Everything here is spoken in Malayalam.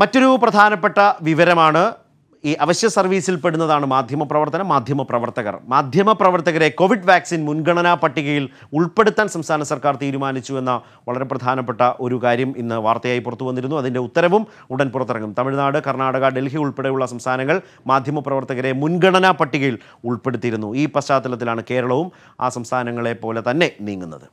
മറ്റൊരു പ്രധാനപ്പെട്ട വിവരമാണ് ഈ അവശ്യ സർവീസിൽ പെടുന്നതാണ് മാധ്യമപ്രവർത്തനം മാധ്യമപ്രവർത്തകർ മാധ്യമപ്രവർത്തകരെ കോവിഡ് വാക്സിൻ മുൻഗണനാ പട്ടികയിൽ ഉൾപ്പെടുത്താൻ സംസ്ഥാന സർക്കാർ തീരുമാനിച്ചു എന്ന വളരെ പ്രധാനപ്പെട്ട ഒരു കാര്യം ഇന്ന് വാർത്തയായി പുറത്തു വന്നിരുന്നു അതിൻ്റെ ഉത്തരവും ഉടൻ പുറത്തിറങ്ങും തമിഴ്നാട് കർണാടക ഡൽഹി ഉൾപ്പെടെയുള്ള സംസ്ഥാനങ്ങൾ മാധ്യമപ്രവർത്തകരെ മുൻഗണനാ പട്ടികയിൽ ഉൾപ്പെടുത്തിയിരുന്നു ഈ പശ്ചാത്തലത്തിലാണ് കേരളവും ആ സംസ്ഥാനങ്ങളെ പോലെ തന്നെ നീങ്ങുന്നത്